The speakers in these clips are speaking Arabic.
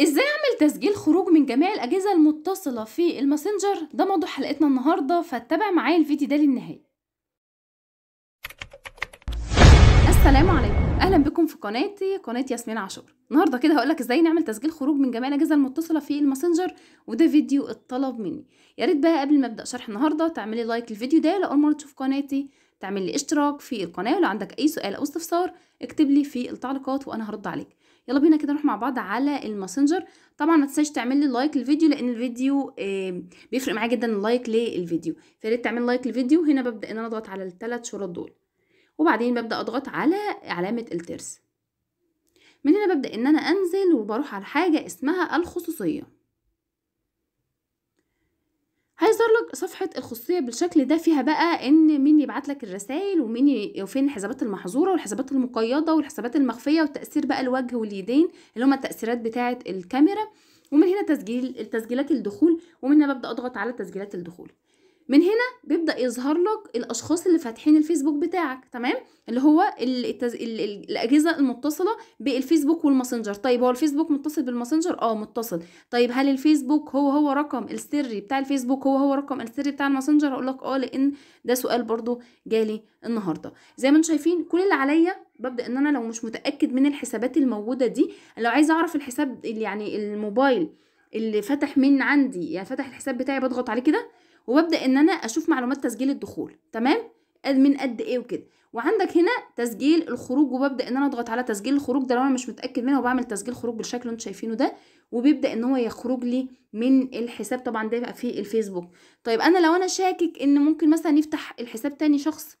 ازاي اعمل تسجيل خروج من جميع الاجهزه المتصله في الماسنجر ده موضوع حلقتنا النهارده فاتبع معايا الفيديو ده للنهايه السلام عليكم اهلا بكم في قناتي قناه ياسمين عاشور النهارده كده هقولك ازاي نعمل تسجيل خروج من جميع الاجهزه المتصله في الماسنجر وده فيديو اتطلب مني يا ريت بقى قبل ما ابدا شرح النهارده تعملي لايك للفيديو ده لو اول مره تشوف قناتي تعمل لي اشتراك في القناة ولو عندك أي سؤال أو استفسار اكتب لي في التعليقات وأنا هرد عليك يلا بينا كده نروح مع بعض على الماسنجر طبعا ما تنساش تعمل لي لايك للفيديو لان الفيديو بيفرق معايا جدا اللايك للفيديو فريت تعمل لايك للفيديو هنا ببدا ان انا اضغط على الثلاث شروط دول وبعدين ببدا اضغط على علامه الترس من هنا ببدا ان انا انزل وبروح على حاجه اسمها الخصوصيه هيظهر لك صفحه الخصوصيه بالشكل ده فيها بقى ان مين يبعت لك الرسائل ومين وفين الحسابات المحظوره والحسابات المقيده والحسابات المخفيه والتاثير بقى الوجه واليدين اللي هم التاثيرات بتاعه الكاميرا ومن هنا تسجيل تسجيلات الدخول ومن هنا ببدا اضغط على تسجيلات الدخول من هنا بيبدا يظهر لك الاشخاص اللي فاتحين الفيسبوك بتاعك تمام اللي هو التز... الاجهزه المتصله بالفيسبوك والماسنجر طيب هو الفيسبوك متصل بالماسنجر اه متصل طيب هل الفيسبوك هو هو رقم السري بتاع الفيسبوك هو هو رقم السري بتاع الماسنجر اقول لك اه لان ده سؤال برضو جالي النهارده زي ما انتم شايفين كل اللي عليا ببدا ان انا لو مش متاكد من الحسابات الموجوده دي لو عايزه اعرف الحساب يعني الموبايل اللي فتح من عندي يعني فتح الحساب بتاعي بضغط عليه كده وببدا ان انا اشوف معلومات تسجيل الدخول تمام من قد ايه وكده وعندك هنا تسجيل الخروج وببدا ان انا اضغط على تسجيل الخروج ده لو انا مش متاكد منه وبعمل تسجيل خروج بالشكل اللي انتوا شايفينه ده وبيبدا ان هو يخرج لي من الحساب طبعا ده يبقى في الفيسبوك طيب انا لو انا شاكك ان ممكن مثلا يفتح الحساب تاني شخص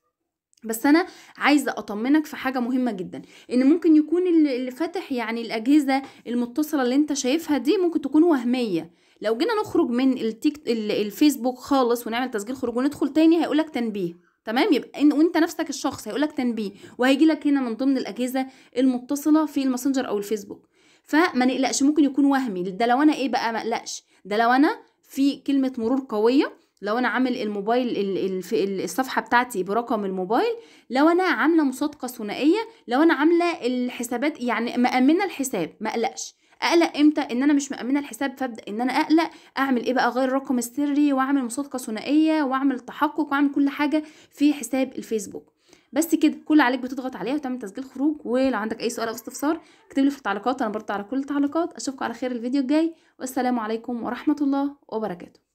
بس انا عايزه اطمنك في حاجه مهمه جدا ان ممكن يكون اللي فاتح يعني الاجهزه المتصله اللي انت شايفها دي ممكن تكون وهميه لو جينا نخرج من التيك الفيسبوك خالص ونعمل تسجيل خروج وندخل تاني هيقولك تنبيه تمام يبقى وانت نفسك الشخص هيقولك تنبيه وهيجي لك هنا من ضمن الاجهزه المتصله في الماسنجر او الفيسبوك فما نقلقش ممكن يكون وهمي ده لو انا ايه بقى ما اقلقش ده لو انا في كلمه مرور قويه لو انا عامل الموبايل الصفحه بتاعتي برقم الموبايل لو انا عامله مصادقه ثنائيه لو انا عامله الحسابات يعني مامنه الحساب ما اقلقش اقلق امتى ان انا مش مامنه الحساب فابدا ان انا اقلق اعمل ايه بقى غير الرقم السري واعمل مصادقه ثنائيه واعمل تحقق واعمل كل حاجه في حساب الفيسبوك بس كده كل عليك بتضغط عليها وتعمل تسجيل خروج ولو عندك اي سؤال او استفسار اكتب لي في التعليقات انا برد على كل التعليقات اشوفكم على خير الفيديو الجاي والسلام عليكم ورحمه الله وبركاته